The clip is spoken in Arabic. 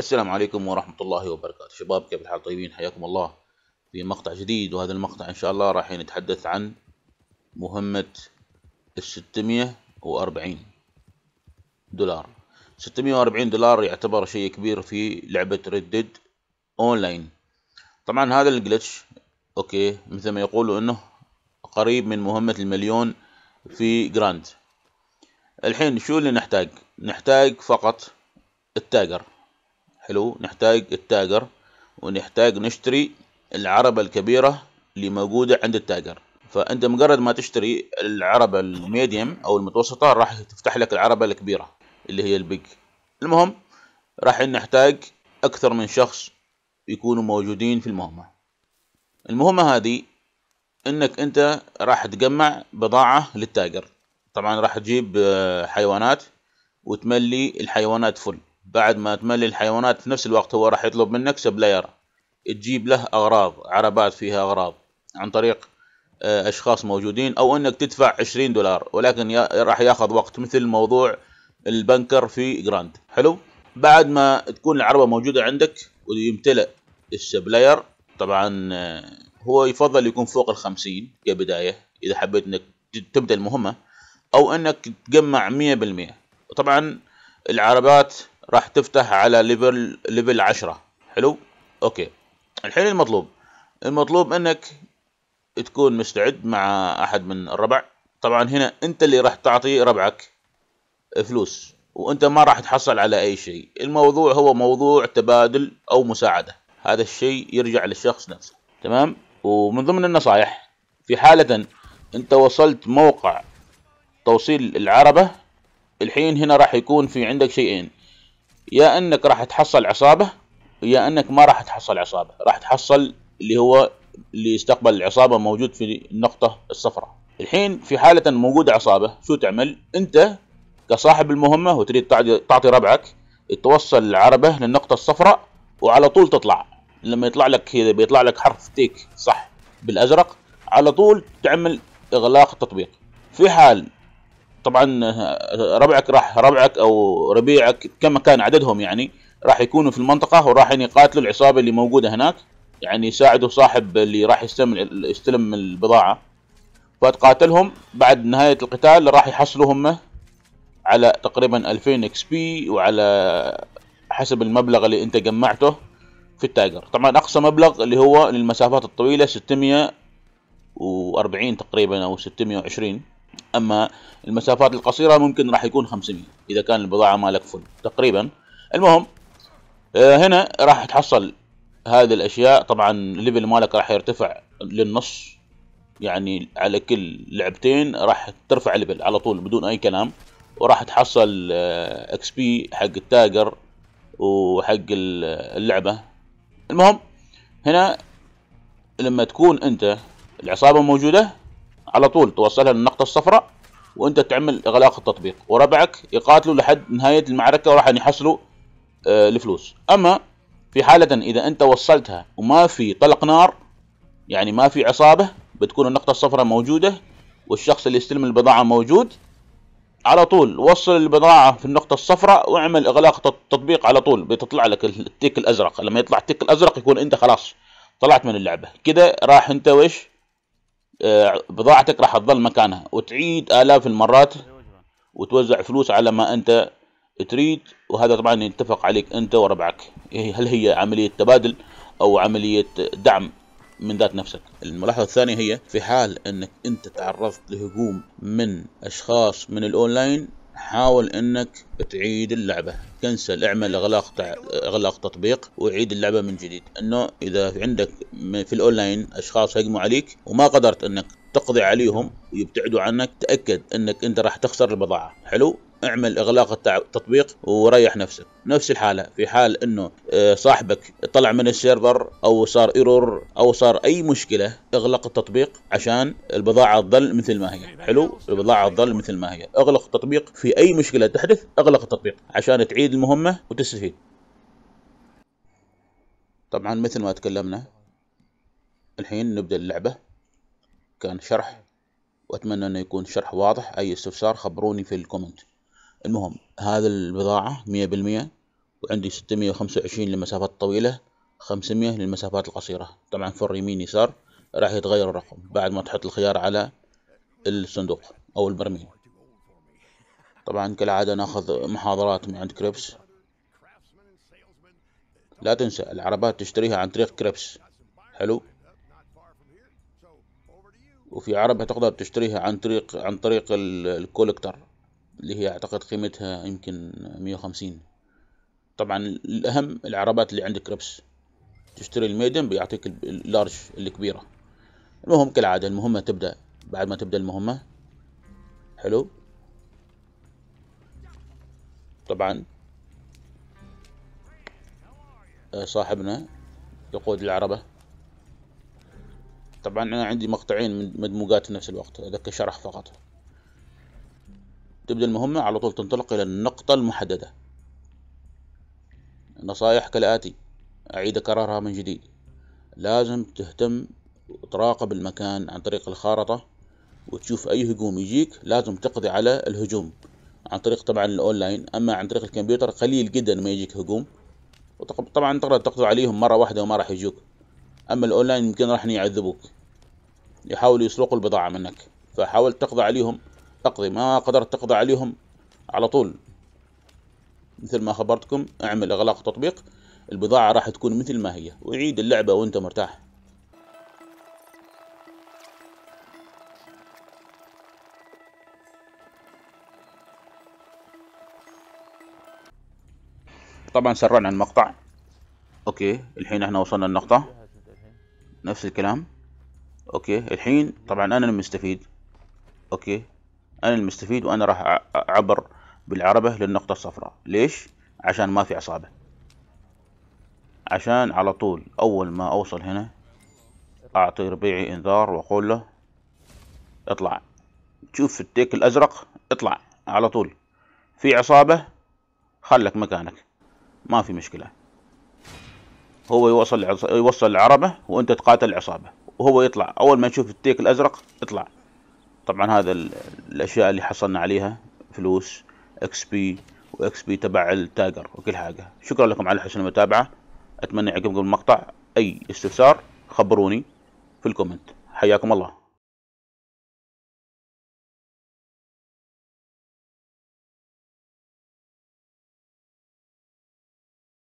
السلام عليكم ورحمة الله وبركاته شباب كيف الحال طيبين حياكم الله في مقطع جديد وهذا المقطع إن شاء الله راح نتحدث عن مهمة الستمية وأربعين دولار ستمية وأربعين دولار يعتبر شيء كبير في لعبة ريدد أونلاين طبعا هذا الجلتش أوكي مثل ما يقولوا أنه قريب من مهمة المليون في جراند الحين شو اللي نحتاج نحتاج فقط التاجر حلو نحتاج التاجر ونحتاج نشتري العربة الكبيرة اللي موجودة عند التاجر فانت مجرد ما تشتري العربة الميديم او المتوسطة راح تفتح لك العربة الكبيرة اللي هي البيج المهم راح نحتاج اكثر من شخص يكونوا موجودين في المهمة المهمة هذه انك انت راح تجمع بضاعة للتاجر طبعا راح تجيب حيوانات وتملي الحيوانات فل بعد ما تملي الحيوانات في نفس الوقت هو راح يطلب منك سبلاير تجيب له أغراض عربات فيها أغراض عن طريق آه، أشخاص موجودين أو أنك تدفع 20 دولار ولكن راح ياخذ وقت مثل موضوع البنكر في جراند حلو بعد ما تكون العربة موجودة عندك ويمتلئ السبلاير طبعا آه، هو يفضل يكون فوق الخمسين كبداية إذا حبيت أنك تبدأ المهمة أو أنك تجمع مية بالمية طبعا العربات راح تفتح على ليفل ليفل 10 حلو اوكي الحين المطلوب المطلوب انك تكون مستعد مع احد من الربع طبعا هنا انت اللي راح تعطي ربعك فلوس وانت ما راح تحصل على اي شيء الموضوع هو موضوع تبادل او مساعدة هذا الشيء يرجع للشخص نفسه تمام ومن ضمن النصائح في حالة انت وصلت موقع توصيل العربة الحين هنا راح يكون في عندك شيئين يا انك راح تحصل عصابه يا انك ما راح تحصل عصابه راح تحصل اللي هو اللي يستقبل العصابه موجود في النقطه الصفراء الحين في حاله موجود عصابه شو تعمل انت كصاحب المهمه وتريد تعطي ربعك توصل العربه للنقطه الصفراء وعلى طول تطلع لما يطلع لك كذا بيطلع لك حرف تيك صح بالازرق على طول تعمل اغلاق التطبيق في حال طبعا ربعك راح ربعك او ربيعك كما كان عددهم يعني راح يكونوا في المنطقه وراحين يعني يقاتلوا العصابه اللي موجوده هناك يعني يساعدوا صاحب اللي راح يستلم يستلم البضاعه فتقاتلهم بعد نهايه القتال راح يحصلوا هم على تقريبا 2000 اكس بي وعلى حسب المبلغ اللي انت جمعته في التايجر طبعا اقصى مبلغ اللي هو للمسافات الطويله 640 تقريبا او 620 اما المسافات القصيره ممكن راح يكون 500 اذا كان البضاعه مالك فل تقريبا المهم آه، هنا راح تحصل هذه الاشياء طبعا الليفل مالك راح يرتفع للنص يعني على كل لعبتين راح ترفع ليفل على طول بدون اي كلام وراح تحصل آه، اكس بي حق التاجر وحق اللعبه المهم هنا لما تكون انت العصابه موجوده على طول توصلها للنقطة الصفراء وانت تعمل اغلاق التطبيق وربعك يقاتلوا لحد نهاية المعركة وراح يحصلوا آه، الفلوس اما في حالة اذا انت وصلتها وما في طلق نار يعني ما في عصابة بتكون النقطة الصفراء موجودة والشخص اللي يستلم البضاعة موجود على طول وصل البضاعة في النقطة الصفراء واعمل اغلاق التطبيق على طول بتطلع لك التيك الازرق لما يطلع التيك الازرق يكون انت خلاص طلعت من اللعبة كده راح انت وش آه، بضاعتك راح تظل مكانها وتعيد آلاف المرات وتوزع فلوس على ما أنت تريد وهذا طبعا يتفق عليك أنت وربعك هل هي عملية تبادل أو عملية دعم من ذات نفسك الملاحظة الثانية هي في حال أنك أنت تعرضت لهجوم من أشخاص من الأونلاين حاول انك تعيد اللعبة كنسل اعمل اغلاق تع... اغلاق تطبيق وعيد اللعبة من جديد انه اذا عندك في الاونلاين اشخاص هجموا عليك وما قدرت انك تقضي عليهم ويبتعدوا عنك تاكد انك انت راح تخسر البضاعة حلو اعمل اغلاق التطبيق وريح نفسك نفس الحاله في حال انه آه، صاحبك طلع من السيرفر او صار ايرور او صار اي مشكله اغلق التطبيق عشان البضاعه تظل مثل ما هي حلو البضاعه تظل مثل ما هي اغلق التطبيق في اي مشكله تحدث اغلق التطبيق عشان تعيد المهمه وتستفيد طبعا مثل ما تكلمنا الحين نبدا اللعبه كان شرح واتمنى انه يكون شرح واضح اي استفسار خبروني في الكومنت المهم هذا البضاعة مية بالمية وعندي ستمية وخمسة وعشرين للمسافات الطويلة خمسمية للمسافات القصيرة طبعا فر يمين يسار راح يتغير الرقم بعد ما تحط الخيار على الصندوق أو البرميل طبعا كالعادة ناخذ محاضرات من عند كريبس لا تنسى العربات تشتريها عن طريق كريبس حلو وفي عربة تقدر تشتريها عن طريق عن طريق الكولكتر اللي هي اعتقد قيمتها يمكن مية وخمسين طبعا الاهم العربات اللي عندك ربس تشتري الميدن بيعطيك اللارج الكبيرة المهم كالعادة المهمة تبدأ بعد ما تبدأ المهمة حلو طبعا آه، صاحبنا يقود العربة طبعا أنا عندي مقطعين من مدموجات في نفس الوقت هذا كشرح فقط تبدأ المهمة على طول تنطلق إلى النقطة المحددة نصائح كالآتي أعيد كرارها من جديد لازم تهتم وتراقب المكان عن طريق الخارطة وتشوف أي هجوم يجيك لازم تقضي على الهجوم عن طريق طبعا الأونلاين أما عن طريق الكمبيوتر قليل جدا ما يجيك هجوم طبعا تقدر تقضي عليهم مرة واحدة وما راح يجوك أما الأونلاين يمكن راح يعذبوك يحاولوا يسرقوا البضاعة منك فحاول تقضي عليهم اقضي ما قدرت تقضي عليهم على طول مثل ما خبرتكم اعمل اغلاق التطبيق البضاعة راح تكون مثل ما هي وعيد اللعبة وانت مرتاح طبعا سرعنا المقطع اوكي الحين احنا وصلنا النقطة نفس الكلام اوكي الحين طبعا انا المستفيد اوكي انا المستفيد وانا راح اعبر بالعربه للنقطه الصفراء ليش عشان ما في عصابه عشان على طول اول ما اوصل هنا اعطي ربيعي انذار واقول له اطلع تشوف التيك الازرق اطلع على طول في عصابه خلك مكانك ما في مشكله هو يوصل يوصل العربه وانت تقاتل العصابه وهو يطلع اول ما يشوف التيك الازرق اطلع طبعا هذا الاشياء اللي حصلنا عليها فلوس اكس بي واكس بي تبع التاجر وكل حاجه شكرا لكم على حسن المتابعه اتمنى يعجبكم المقطع اي استفسار خبروني في الكومنت حياكم الله